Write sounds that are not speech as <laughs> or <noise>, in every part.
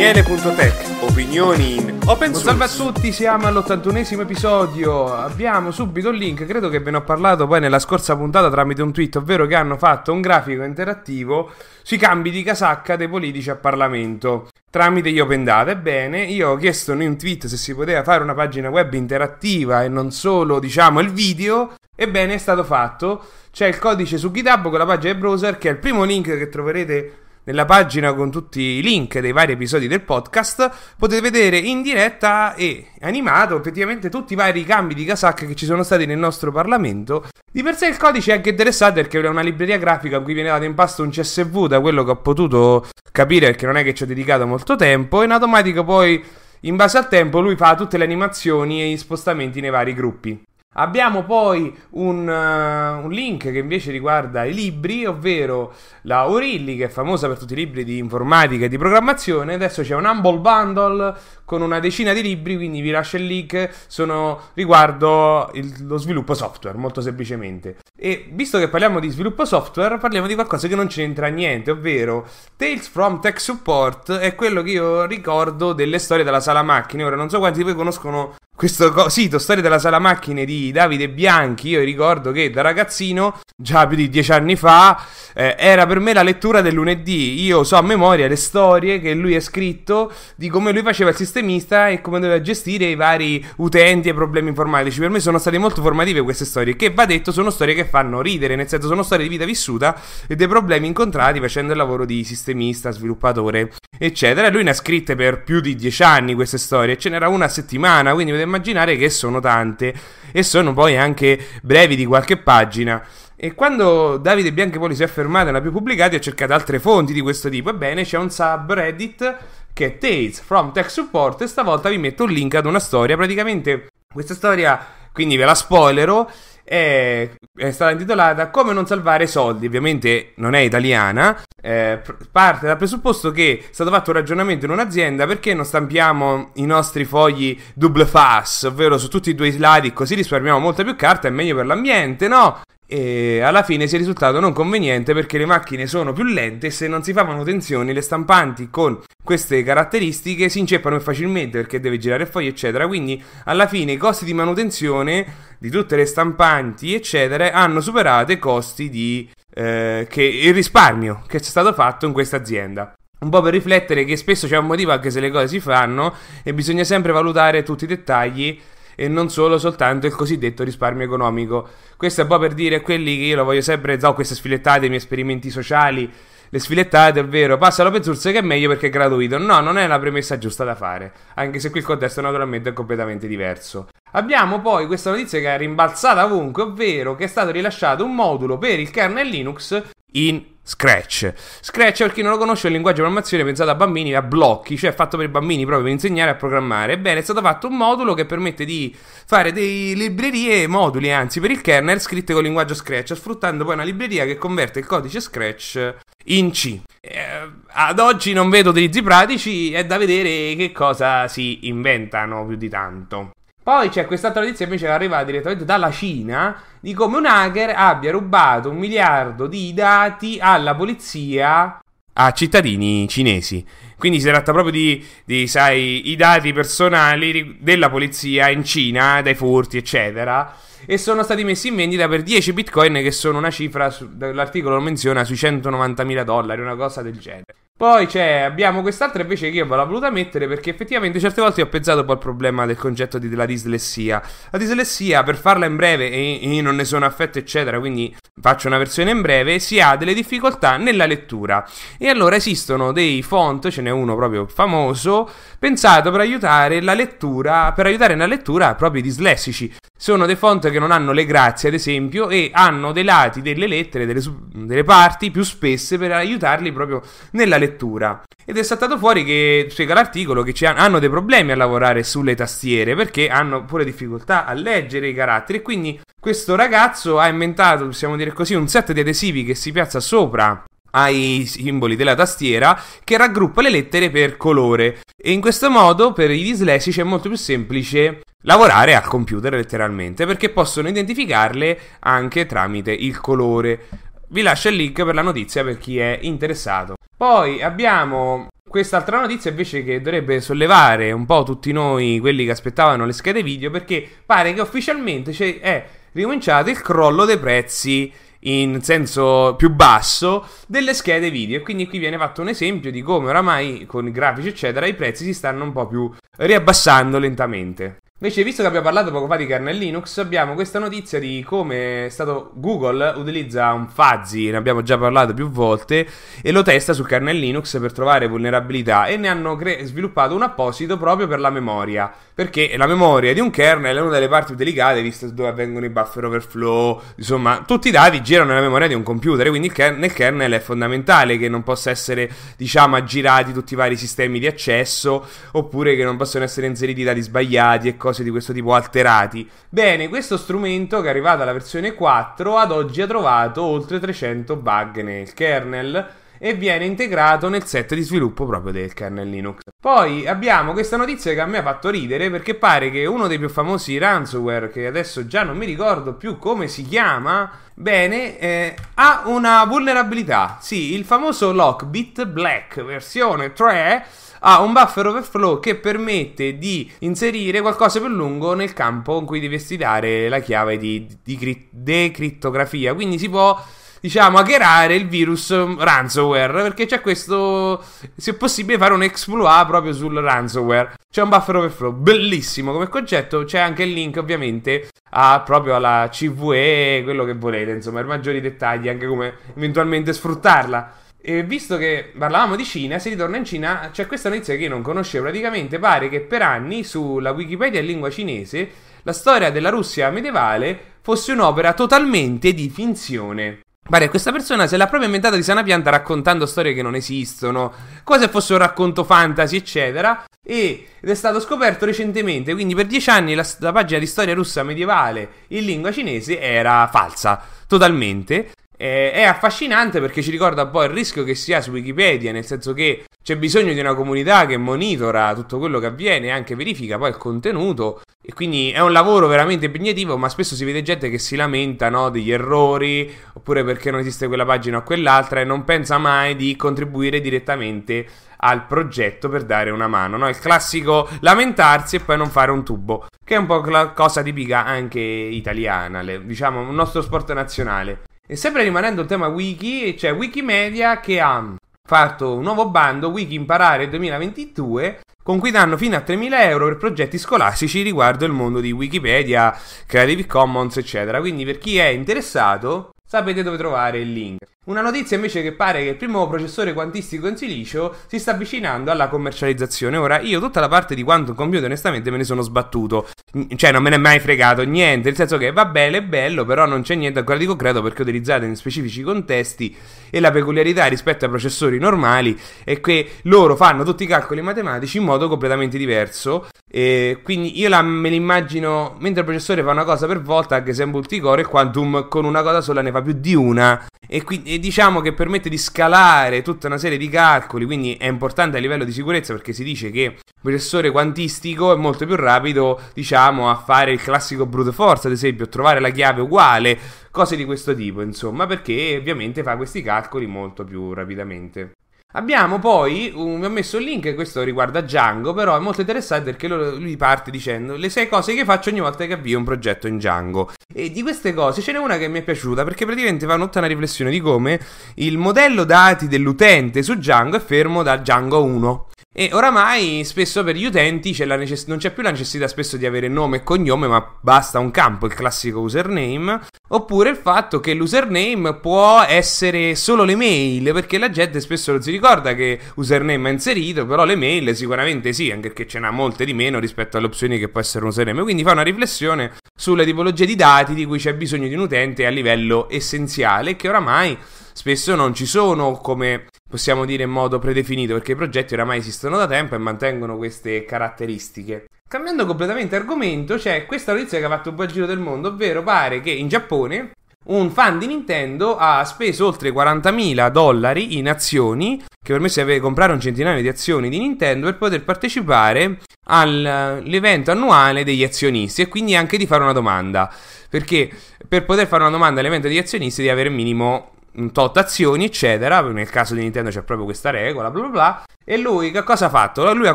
Daniele.tech, opinioni in open source. Salve a tutti, siamo all'81esimo episodio. Abbiamo subito il link, credo che ve ne ho parlato poi nella scorsa puntata tramite un tweet, ovvero che hanno fatto un grafico interattivo sui cambi di casacca dei politici a Parlamento tramite gli open data. Ebbene, io ho chiesto in un tweet se si poteva fare una pagina web interattiva e non solo, diciamo, il video. Ebbene, è stato fatto. C'è il codice su GitHub con la pagina del browser che è il primo link che troverete nella pagina con tutti i link dei vari episodi del podcast potete vedere in diretta e animato effettivamente tutti i vari cambi di casacca che ci sono stati nel nostro Parlamento. Di per sé il codice è anche interessante perché è una libreria grafica a cui viene dato in pasto un CSV da quello che ho potuto capire perché non è che ci ho dedicato molto tempo e in automatico poi in base al tempo lui fa tutte le animazioni e gli spostamenti nei vari gruppi. Abbiamo poi un, uh, un, link che invece riguarda i libri, ovvero la Orilli che è famosa per tutti i libri di informatica e di programmazione. Adesso c'è un Humble Bundle con una decina di libri, quindi vi lascio il link, sono riguardo il, lo sviluppo software, molto semplicemente. E visto che parliamo di sviluppo software, parliamo di qualcosa che non c'entra niente, ovvero Tales from Tech Support è quello che io ricordo delle storie della sala macchine. Ora non so quanti di voi conoscono questo co- sito Storia della Sala Macchine di Davide Bianchi, io ricordo che da ragazzino, già più di dieci anni fa, eh, era per me la lettura del lunedì. Io so a memoria le storie che lui ha scritto di come lui faceva il sistemista e come doveva gestire i vari utenti e problemi informatici. Per me sono state molto formative queste storie, che va detto sono storie che fanno ridere, nel senso sono storie di vita vissuta e dei problemi incontrati facendo il lavoro di sistemista, sviluppatore, eccetera. Lui ne ha scritte per più di dieci anni queste storie, ce n'era una a settimana, quindi vedete immaginare che sono tante e sono poi anche brevi di qualche pagina. E quando Davide Bianchepoli si è fermato e l'ha più pubblicato, ha cercato altre fonti di questo tipo. Ebbene, c'è un subreddit che è Tales from Tech Support e stavolta vi metto un link ad una storia. Praticamente questa storia, quindi ve la spoilero, è, è, stata intitolata Come non salvare soldi, ovviamente non è italiana, eh, parte dal presupposto che è stato fatto un ragionamento in un'azienda perché non stampiamo i nostri fogli double fast, ovvero su tutti e due i lati, così risparmiamo molta più carta, è meglio per l'ambiente, no? e alla fine si è risultato non conveniente perché le macchine sono più lente e se non si fa manutenzione le stampanti con queste caratteristiche si inceppano più facilmente perché deve girare foglie eccetera quindi alla fine i costi di manutenzione di tutte le stampanti eccetera hanno superato i costi di eh, che, il risparmio che è stato fatto in questa azienda un po' per riflettere che spesso c'è un motivo anche se le cose si fanno e bisogna sempre valutare tutti i dettagli e non solo soltanto il cosiddetto risparmio economico. Questo è un po' per dire a quelli che io lo voglio sempre, ho queste sfilettate, i miei esperimenti sociali, le sfilettate, ovvero passalo per zurze che è meglio perché è gratuito. No, non è la premessa giusta da fare, anche se qui il contesto naturalmente è completamente diverso. Abbiamo poi questa notizia che è rimbalzata ovunque, ovvero che è stato rilasciato un modulo per il kernel Linux in Scratch. Scratch, per chi non lo conosce, è un linguaggio di programmazione pensato a bambini, a blocchi, cioè fatto per i bambini proprio per insegnare a programmare. Ebbene, è stato fatto un modulo che permette di fare delle librerie, moduli anzi, per il kernel scritte con il linguaggio Scratch, sfruttando poi una libreria che converte il codice Scratch in C. Eh, ad oggi non vedo utilizzi pratici, è da vedere che cosa si inventano più di tanto. Poi c'è questa tradizione invece che arriva direttamente dalla Cina di come un hacker abbia rubato un miliardo di dati alla polizia a cittadini cinesi. Quindi si tratta proprio di, di sai, i dati personali della polizia in Cina, dai furti, eccetera. E sono stati messi in vendita per 10 bitcoin, che sono una cifra, l'articolo lo menziona, sui 190 mila dollari, una cosa del genere. Poi c'è, cioè, abbiamo quest'altra invece che io ve l'ho voluta mettere perché effettivamente certe volte ho pensato un po' al problema del concetto di, della dislessia. La dislessia, per farla in breve, e io non ne sono affetto eccetera, quindi faccio una versione in breve, si ha delle difficoltà nella lettura. E allora esistono dei font, ce n'è uno proprio famoso, pensato per aiutare la lettura, per aiutare nella lettura proprio i dislessici sono dei font che non hanno le grazie, ad esempio, e hanno dei lati, delle lettere, delle, delle, parti più spesse per aiutarli proprio nella lettura. Ed è saltato fuori che spiega l'articolo che hanno dei problemi a lavorare sulle tastiere perché hanno pure difficoltà a leggere i caratteri. quindi questo ragazzo ha inventato, possiamo dire così, un set di adesivi che si piazza sopra ai simboli della tastiera che raggruppa le lettere per colore e in questo modo per i dislessici è molto più semplice lavorare al computer letteralmente perché possono identificarle anche tramite il colore. Vi lascio il link per la notizia per chi è interessato. Poi abbiamo quest'altra notizia invece che dovrebbe sollevare un po' tutti noi quelli che aspettavano le schede video perché pare che ufficialmente cioè, è ricominciato il crollo dei prezzi in senso più basso delle schede video. e Quindi qui viene fatto un esempio di come oramai con i grafici eccetera i prezzi si stanno un po' più riabbassando lentamente. Invece, visto che abbiamo parlato poco fa di kernel Linux, abbiamo questa notizia di come stato Google utilizza un fuzzy, ne abbiamo già parlato più volte, e lo testa sul kernel Linux per trovare vulnerabilità e ne hanno cre- sviluppato un apposito proprio per la memoria perché la memoria di un kernel è una delle parti più delicate, visto dove avvengono i buffer overflow, insomma, tutti i dati girano nella memoria di un computer, quindi nel kernel è fondamentale che non possa essere, diciamo, aggirati tutti i vari sistemi di accesso, oppure che non possano essere inseriti dati sbagliati e cose di questo tipo alterati. Bene, questo strumento che è arrivato alla versione 4 ad oggi ha trovato oltre 300 bug nel kernel e viene integrato nel set di sviluppo proprio del kernel Linux. Poi abbiamo questa notizia che a me ha fatto ridere perché pare che uno dei più famosi ransomware, che adesso già non mi ricordo più come si chiama, bene, eh, ha una vulnerabilità. Sì, il famoso Lockbit Black versione 3 ha un buffer overflow che permette di inserire qualcosa più lungo nel campo in cui devi stilare la chiave di, di decrittografia. Quindi si può diciamo, hackerare il virus ransomware. Perché c'è questo. Se possibile, fare un exploit proprio sul ransomware. C'è un buffer overflow, bellissimo come concetto. C'è anche il link, ovviamente, a, proprio alla CVE, quello che volete, insomma, per maggiori dettagli, anche come eventualmente sfruttarla. E visto che parlavamo di Cina, si ritorna in Cina c'è questa notizia che io non conoscevo. Praticamente pare che per anni sulla Wikipedia in lingua cinese la storia della Russia medievale fosse un'opera totalmente di finzione. Pare questa persona se l'ha proprio inventata di sana pianta raccontando storie che non esistono, come se fosse un racconto fantasy, eccetera. E, ed è stato scoperto recentemente, quindi per dieci anni la, la pagina di storia russa medievale in lingua cinese era falsa, totalmente. Eh, è affascinante perché ci ricorda poi il rischio che si ha su Wikipedia, nel senso che c'è bisogno di una comunità che monitora tutto quello che avviene e anche verifica poi il contenuto. E quindi è un lavoro veramente impegnativo, ma spesso si vede gente che si lamenta no, degli errori, oppure perché non esiste quella pagina o quell'altra, e non pensa mai di contribuire direttamente al progetto per dare una mano. No? Il classico lamentarsi e poi non fare un tubo, che è un po' la cosa tipica anche italiana, le, diciamo, un nostro sport nazionale. E sempre rimanendo il tema wiki, c'è Wikimedia che ha fatto un nuovo bando Wiki Imparare 2022 con cui danno fino a 3.000 euro per progetti scolastici riguardo il mondo di Wikipedia, Creative Commons, eccetera. Quindi per chi è interessato sapete dove trovare il link. Una notizia invece che pare che il primo processore quantistico in silicio si sta avvicinando alla commercializzazione. Ora, io tutta la parte di quantum computer onestamente me ne sono sbattuto. Cioè, non me ne è mai fregato niente. Nel senso che va bene, è bello, però non c'è niente ancora di concreto perché utilizzate in specifici contesti. E la peculiarità rispetto ai processori normali è che loro fanno tutti i calcoli matematici in modo completamente diverso. E quindi io la, me l'immagino mentre il processore fa una cosa per volta, anche se è multicore, il quantum con una cosa sola ne fa più di una. E quindi e diciamo che permette di scalare tutta una serie di calcoli, quindi è importante a livello di sicurezza perché si dice che un processore quantistico è molto più rapido, diciamo, a fare il classico brute force, ad esempio, trovare la chiave uguale, cose di questo tipo, insomma, perché ovviamente fa questi calcoli molto più rapidamente. Abbiamo poi, un, ho messo il link, questo riguarda Django, però è molto interessante perché lui parte dicendo le sei cose che faccio ogni volta che avvio un progetto in Django. E di queste cose ce n'è una che mi è piaciuta perché praticamente fa tutta una riflessione di come il modello dati dell'utente su Django è fermo da Django 1. E oramai spesso per gli utenti c'è necess- non c'è più la necessità spesso di avere nome e cognome, ma basta un campo, il classico username, oppure il fatto che l'username può essere solo le mail, perché la gente spesso non si ricorda che username è inserito, però le mail sicuramente sì, anche perché ce n'ha molte di meno rispetto alle opzioni che può essere un username. Quindi fa una riflessione sulle tipologie di dati di cui c'è bisogno di un utente a livello essenziale, che oramai spesso non ci sono come possiamo dire in modo predefinito perché i progetti oramai esistono da tempo e mantengono queste caratteristiche. Cambiando completamente argomento, c'è questa notizia che ha fatto un po' il giro del mondo, ovvero pare che in Giappone un fan di Nintendo ha speso oltre 40.000 dollari in azioni che permesse di comprare un centinaio di azioni di Nintendo per poter partecipare all'evento annuale degli azionisti e quindi anche di fare una domanda perché per poter fare una domanda all'evento degli azionisti devi avere minimo un tot azioni, eccetera. Nel caso di Nintendo c'è proprio questa regola, bla bla bla. E lui che cosa ha fatto? Lui ha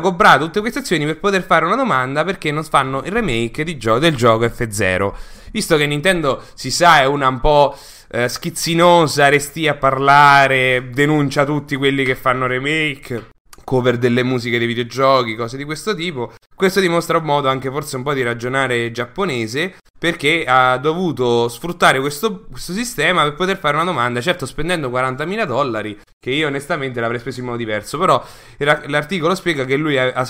comprato tutte queste azioni per poter fare una domanda perché non fanno il remake gio- del gioco F0. Visto che Nintendo si sa è una un po' eh, schizzinosa, resti a parlare, denuncia tutti quelli che fanno remake cover delle musiche dei videogiochi, cose di questo tipo. Questo dimostra un modo anche forse un po' di ragionare giapponese, perché ha dovuto sfruttare questo, questo sistema per poter fare una domanda, certo spendendo 40.000 dollari, che io onestamente l'avrei speso in modo diverso, però l'articolo spiega che lui ha, ha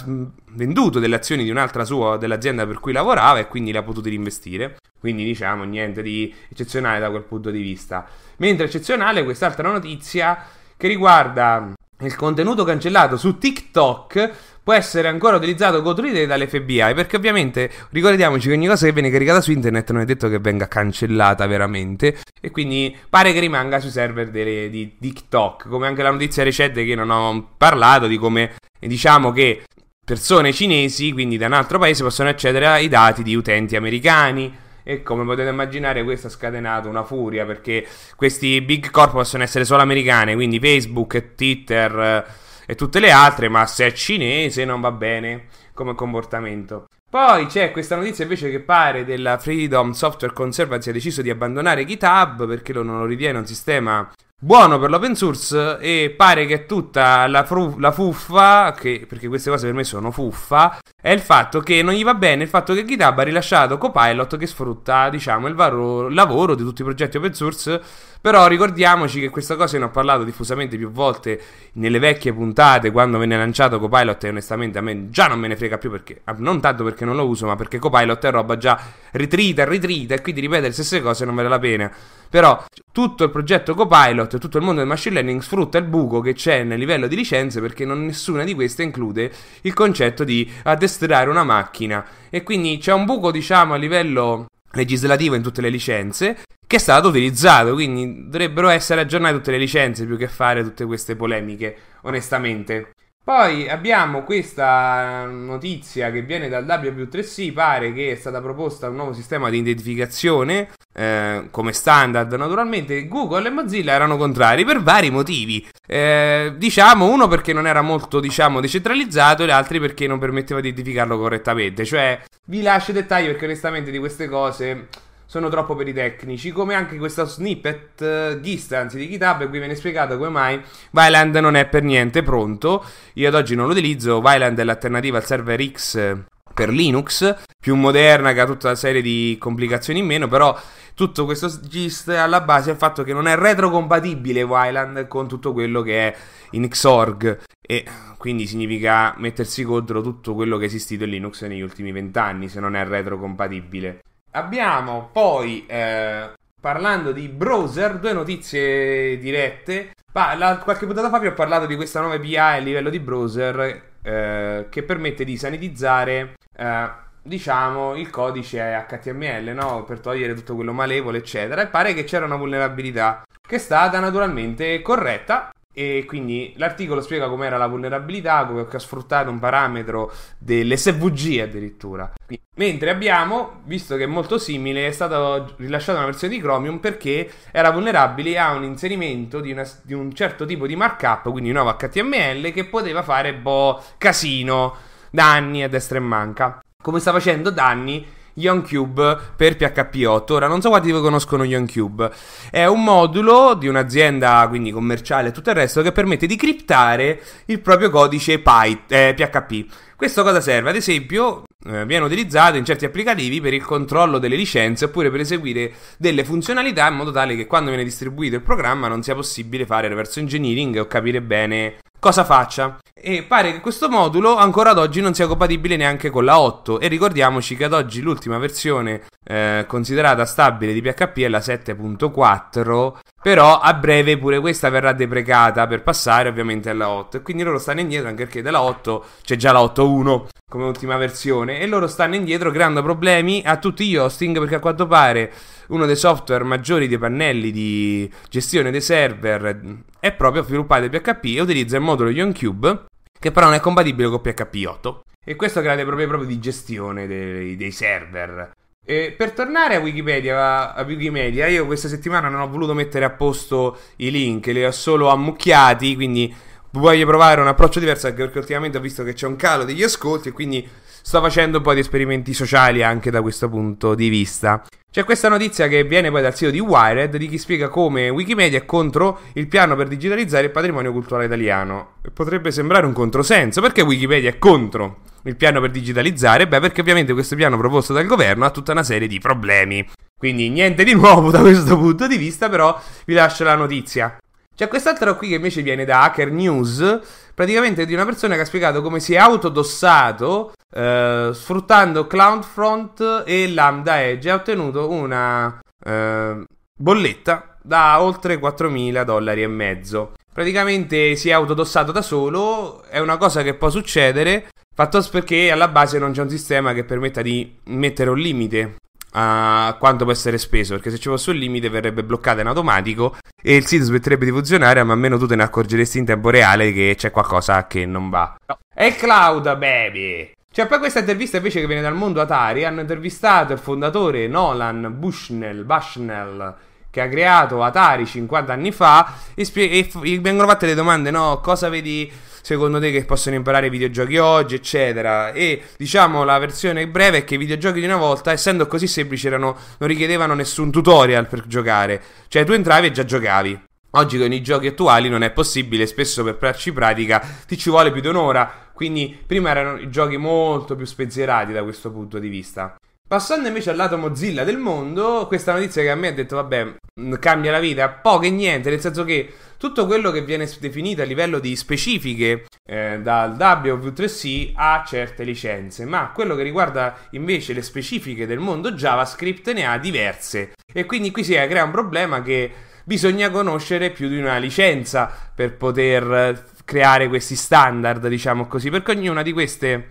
venduto delle azioni di un'altra sua, dell'azienda per cui lavorava e quindi le ha potute reinvestire. Quindi diciamo niente di eccezionale da quel punto di vista. Mentre eccezionale quest'altra notizia che riguarda il contenuto cancellato su TikTok può essere ancora utilizzato contro di te dall'FBI perché ovviamente ricordiamoci che ogni cosa che viene caricata su internet non è detto che venga cancellata veramente e quindi pare che rimanga sui server delle, di, di TikTok come anche la notizia recente che non ho parlato di come diciamo che persone cinesi quindi da un altro paese possono accedere ai dati di utenti americani e come potete immaginare, questo ha scatenato una furia perché questi big corp possono essere solo americani, quindi Facebook, Twitter eh, e tutte le altre, ma se è cinese non va bene come comportamento. Poi c'è questa notizia invece che pare della Freedom Software Conservancy ha deciso di abbandonare GitHub perché lo non lo ritiene un sistema buono per l'open source e pare che tutta la, fru- la fuffa, che, perché queste cose per me sono fuffa, è il fatto che non gli va bene il fatto che GitHub ha rilasciato Copilot che sfrutta, diciamo, il varo- lavoro di tutti i progetti open source però ricordiamoci che questa cosa ne ho parlato diffusamente più volte nelle vecchie puntate quando venne lanciato Copilot e onestamente a me già non me ne frega più perché ah, non tanto perché non lo uso, ma perché Copilot è roba già ritrita, ritrita e quindi ripetere le stesse cose non vale la pena. Però tutto il progetto Copilot, tutto il mondo del machine learning sfrutta il buco che c'è nel livello di licenze perché non nessuna di queste include il concetto di addestrare una macchina e quindi c'è un buco diciamo a livello legislativo in tutte le licenze che è stato utilizzato, quindi dovrebbero essere aggiornate tutte le licenze più che fare tutte queste polemiche, onestamente. Poi abbiamo questa notizia che viene dal W3C, pare che è stata proposta un nuovo sistema di identificazione eh, come standard naturalmente. Google e Mozilla erano contrari per vari motivi. Eh, diciamo uno perché non era molto diciamo, decentralizzato e l'altro perché non permetteva di identificarlo correttamente. Cioè vi lascio i dettagli perché onestamente di queste cose sono troppo per i tecnici, come anche questo snippet uh, eh, distance di GitHub e qui viene spiegato come mai Vyland non è per niente pronto. Io ad oggi non lo utilizzo, Vyland è l'alternativa al server X eh, per Linux, più moderna che ha tutta una serie di complicazioni in meno, però tutto questo gist alla base è il fatto che non è retrocompatibile Wyland con tutto quello che è in Xorg e quindi significa mettersi contro tutto quello che è esistito in Linux negli ultimi vent'anni se non è retrocompatibile. Abbiamo poi, eh, parlando di browser, due notizie dirette. Ma la, qualche puntata fa vi ho parlato di questa nuova API a livello di browser eh, che permette di sanitizzare, eh, diciamo, il codice HTML, no? Per togliere tutto quello malevole, eccetera. E pare che c'era una vulnerabilità che è stata naturalmente corretta e quindi l'articolo spiega com'era la vulnerabilità, come ha sfruttato un parametro dell'SVG addirittura. Mentre abbiamo, visto che è molto simile, è stata rilasciata una versione di Chromium perché era vulnerabile a un inserimento di, una, di un certo tipo di markup, quindi nuovo HTML, che poteva fare boh, casino, danni a destra e manca come sta facendo danni YonCube per PHP8. Ora, non so quanti di voi conoscono YonCube. È un modulo di un'azienda, quindi commerciale e tutto il resto, che permette di criptare il proprio codice Py, eh, PHP. Questo cosa serve? Ad esempio, eh, viene utilizzato in certi applicativi per il controllo delle licenze oppure per eseguire delle funzionalità in modo tale che quando viene distribuito il programma non sia possibile fare reverse engineering o capire bene cosa faccia. E pare che questo modulo ancora ad oggi non sia compatibile neanche con la 8 e ricordiamoci che ad oggi l'ultima versione eh, considerata stabile di PHP è la 7.4, però a breve pure questa verrà deprecata per passare ovviamente alla 8 e quindi loro stanno indietro anche perché della 8 c'è già la 8.1 come ultima versione e loro stanno indietro creando problemi a tutti gli hosting perché a quanto pare uno dei software maggiori dei pannelli di gestione dei server è proprio sviluppare PHP e utilizza il modulo YonCube, che però non è compatibile con PHP 8. E questo crea dei problemi proprio di gestione dei, dei server. E per tornare a Wikipedia, a Wikimedia, io questa settimana non ho voluto mettere a posto i link, li ho solo ammucchiati, quindi voglio provare un approccio diverso perché ultimamente ho visto che c'è un calo degli ascolti e quindi sto facendo un po' di esperimenti sociali anche da questo punto di vista. C'è questa notizia che viene poi dal sito di Wired di chi spiega come Wikimedia è contro il piano per digitalizzare il patrimonio culturale italiano. Potrebbe sembrare un controsenso, perché Wikipedia è contro il piano per digitalizzare? Beh, perché ovviamente questo piano proposto dal governo ha tutta una serie di problemi. Quindi niente di nuovo da questo punto di vista, però vi lascio la notizia. C'è quest'altro qui che invece viene da Hacker News, praticamente di una persona che ha spiegato come si è autodossato eh, sfruttando CloudFront e Lambda Edge e ha ottenuto una eh, bolletta da oltre 4.000 dollari e mezzo. Praticamente si è autodossato da solo, è una cosa che può succedere, fatto perché alla base non c'è un sistema che permetta di mettere un limite uh, quanto può essere speso, perché se ci fosse un limite verrebbe bloccata in automatico e il sito smetterebbe di funzionare, ma almeno tu te ne accorgeresti in tempo reale che c'è qualcosa che non va. No. E cloud, baby! Cioè, poi questa intervista invece che viene dal mondo Atari, hanno intervistato il fondatore Nolan Bushnell, Bushnell che ha creato Atari 50 anni fa, e, spie- e, f- e vengono fatte le domande, no, cosa vedi secondo te che possono imparare i videogiochi oggi, eccetera. E diciamo la versione breve è che i videogiochi di una volta, essendo così semplici, erano, non richiedevano nessun tutorial per giocare. Cioè tu entravi e già giocavi. Oggi con i giochi attuali non è possibile, spesso per farci pratica ti ci vuole più di un'ora, quindi prima erano i giochi molto più spensierati da questo punto di vista. Passando invece al lato Mozilla del mondo, questa notizia che a me ha detto, vabbè, mm, cambia la vita, poco e niente, nel senso che tutto quello che viene definito a livello di specifiche eh, dal W3C ha certe licenze, ma quello che riguarda invece le specifiche del mondo JavaScript ne ha diverse. E quindi qui si crea un problema che bisogna conoscere più di una licenza per poter eh, creare questi standard, diciamo così, perché ognuna di queste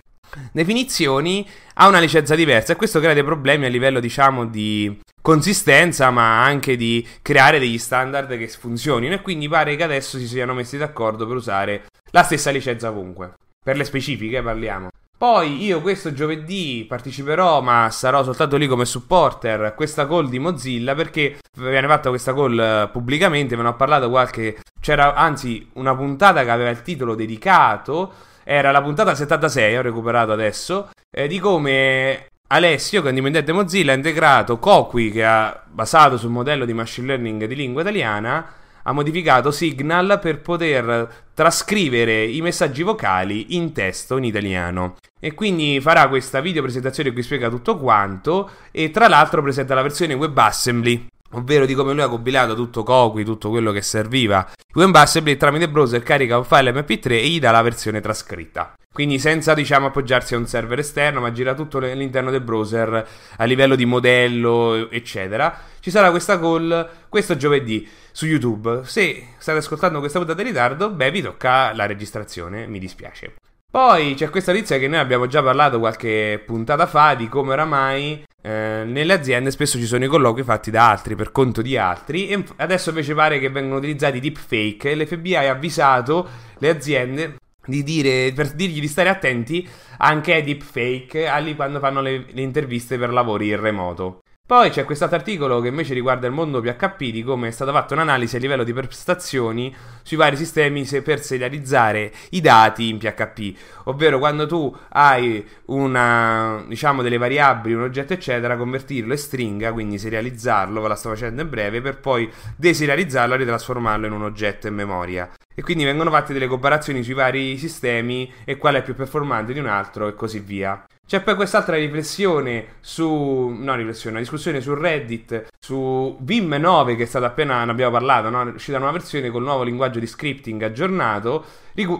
definizioni ha una licenza diversa e questo crea dei problemi a livello diciamo di consistenza ma anche di creare degli standard che funzionino e quindi pare che adesso si siano messi d'accordo per usare la stessa licenza ovunque per le specifiche eh, parliamo poi io questo giovedì parteciperò, ma sarò soltanto lì come supporter, a questa call di Mozilla perché viene fatta questa call eh, pubblicamente, ve ne ho parlato qualche... c'era anzi una puntata che aveva il titolo dedicato era la puntata 76, ho recuperato adesso, eh, di come Alessio, che è un dipendente Mozilla, ha integrato Coqui, che ha basato sul modello di machine learning di lingua italiana, ha modificato Signal per poter trascrivere i messaggi vocali in testo in italiano. E quindi farà questa video presentazione in spiega tutto quanto e tra l'altro presenta la versione WebAssembly ovvero di come lui ha compilato tutto Cocui, tutto quello che serviva. WinBassembly tramite browser carica un file mp3 e gli dà la versione trascritta. Quindi senza diciamo appoggiarsi a un server esterno, ma gira tutto all'interno del browser a livello di modello, eccetera. Ci sarà questa call questo giovedì su YouTube. Se state ascoltando questa puntata in ritardo, beh, vi tocca la registrazione, mi dispiace. Poi c'è questa notizia che noi abbiamo già parlato qualche puntata fa di come oramai eh, nelle aziende spesso ci sono i colloqui fatti da altri per conto di altri e adesso invece pare che vengano utilizzati deepfake e l'FBI ha avvisato le aziende di dire, per dirgli di stare attenti anche ai deepfake quando fanno le, le interviste per lavori in remoto. Poi c'è quest'altro articolo che invece riguarda il mondo PHP di come è stata fatta un'analisi a livello di prestazioni sui vari sistemi per serializzare i dati in PHP, ovvero quando tu hai una, diciamo, delle variabili, un oggetto eccetera, convertirlo in stringa, quindi serializzarlo, ve la sto facendo in breve, per poi deserializzarlo e ritrasformarlo in un oggetto in memoria. E quindi vengono fatte delle comparazioni sui vari sistemi e quale è più performante di un altro e così via. C'è poi quest'altra riflessione su. No, riflessione, una discussione su Reddit, su Vim 9, che è stata appena ne abbiamo parlato, no? È uscita una versione col nuovo linguaggio di scripting aggiornato.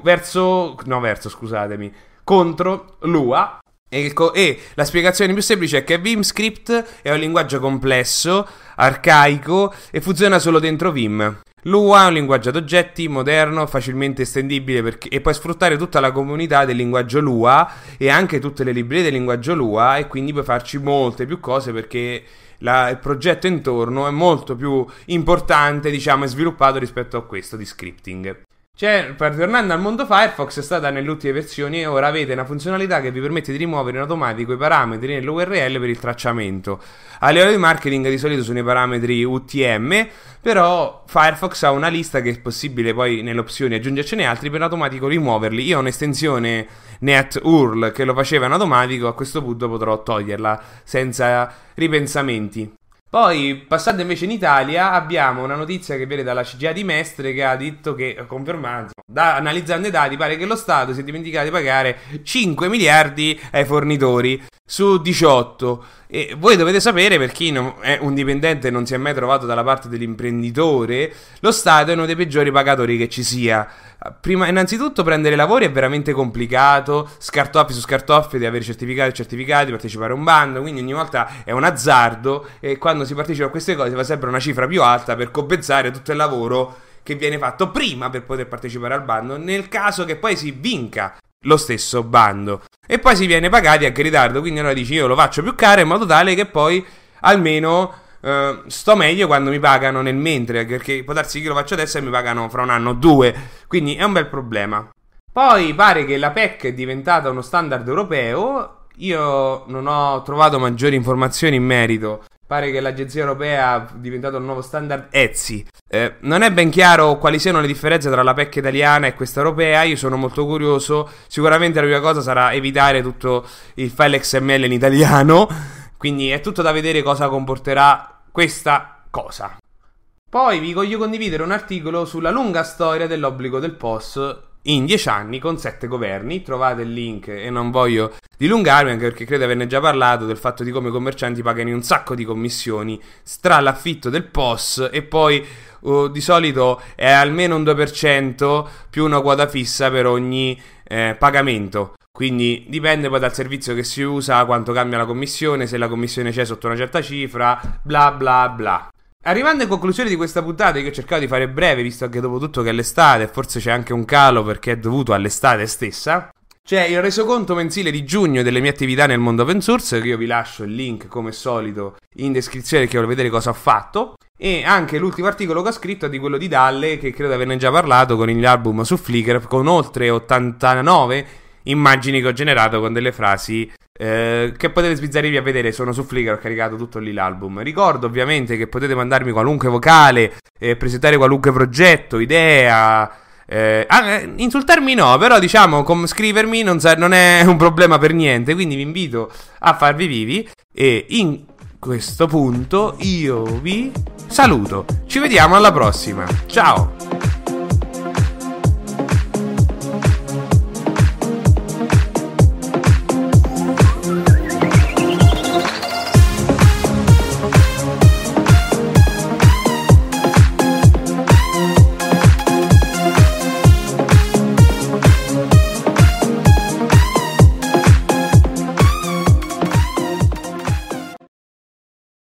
Verso. No, verso, scusatemi. Contro Lua, e, la spiegazione più semplice è che Vim Script è un linguaggio complesso, arcaico e funziona solo dentro Vim. Lua è un linguaggio ad oggetti moderno, facilmente estendibile perché... e puoi sfruttare tutta la comunità del linguaggio Lua e anche tutte le librerie del linguaggio Lua e quindi puoi farci molte più cose perché la... il progetto intorno è molto più importante, diciamo, e sviluppato rispetto a questo di scripting. Cioè, per, tornando al mondo Firefox, è stata nelle ultime versioni e ora avete una funzionalità che vi permette di rimuovere in automatico i parametri nell'URL per il tracciamento. A livello di marketing di solito sono i parametri UTM, però Firefox ha una lista che è possibile poi nelle opzioni aggiungercene altri per automatico rimuoverli. Io ho un'estensione NetURL che lo faceva in automatico, a questo punto potrò toglierla senza ripensamenti. Poi, passando invece in Italia, abbiamo una notizia che viene dalla CGA di Mestre che ha detto che, confermando, da, analizzando i dati, pare che lo Stato si è dimenticato di pagare 5 miliardi ai fornitori su 18. E voi dovete sapere, per chi non, è un dipendente e non si è mai trovato dalla parte dell'imprenditore, lo Stato è uno dei peggiori pagatori che ci sia. Prima, innanzitutto prendere lavori è veramente complicato, scartoffi su scartoffi, di avere certificati e certificati, partecipare a un bando, quindi ogni volta è un azzardo e quando si partecipa a queste cose si fa sempre una cifra più alta per compensare tutto il lavoro che viene fatto prima per poter partecipare al bando, nel caso che poi si vinca lo stesso bando. E poi si viene pagati anche in ritardo, quindi allora dici io lo faccio più caro in modo tale che poi almeno eh, sto meglio quando mi pagano nel mentre, perché può darsi che lo faccio adesso e mi pagano fra un anno o due, quindi è un bel problema. Poi pare che la PEC è diventata uno standard europeo, io non ho trovato maggiori informazioni in merito, Pare che l'agenzia europea sia diventata un nuovo standard Etsy. Eh, non è ben chiaro quali siano le differenze tra la PEC italiana e questa europea, io sono molto curioso. Sicuramente la prima cosa sarà evitare tutto il file XML in italiano, <laughs> quindi è tutto da vedere cosa comporterà questa cosa. Poi vi voglio condividere un articolo sulla lunga storia dell'obbligo del POS in dieci anni con sette governi. Trovate il link e non voglio dilungarmi, anche perché credo averne già parlato del fatto di come i commercianti pagano un sacco di commissioni tra l'affitto del POS e poi uh, di solito è almeno un 2% più una quota fissa per ogni eh, pagamento. Quindi dipende poi dal servizio che si usa, quanto cambia la commissione, se la commissione c'è sotto una certa cifra, bla bla bla. Arrivando in conclusione di questa puntata, che ho cercato di fare breve, visto anche dopo tutto che è l'estate, forse c'è anche un calo perché è dovuto all'estate stessa. C'è il resoconto mensile di giugno delle mie attività nel mondo open source, che io vi lascio il link come solito in descrizione perché voglio vedere cosa ho fatto. E anche l'ultimo articolo che ho scritto è di quello di Dalle, che credo di averne già parlato con l'album su Flickr, con oltre 89 immagini che ho generato con delle frasi eh, che potete sbizzarrirvi a vedere. Sono su Flickr, ho caricato tutto lì l'album. Ricordo ovviamente che potete mandarmi qualunque vocale, eh, presentare qualunque progetto, idea. Eh, ah, eh, insultarmi no, però diciamo com- scrivermi non, sa- non è <laughs> un problema per niente. Quindi vi invito a farvi vivi. E in questo punto io vi saluto. Ci vediamo alla prossima. Ciao!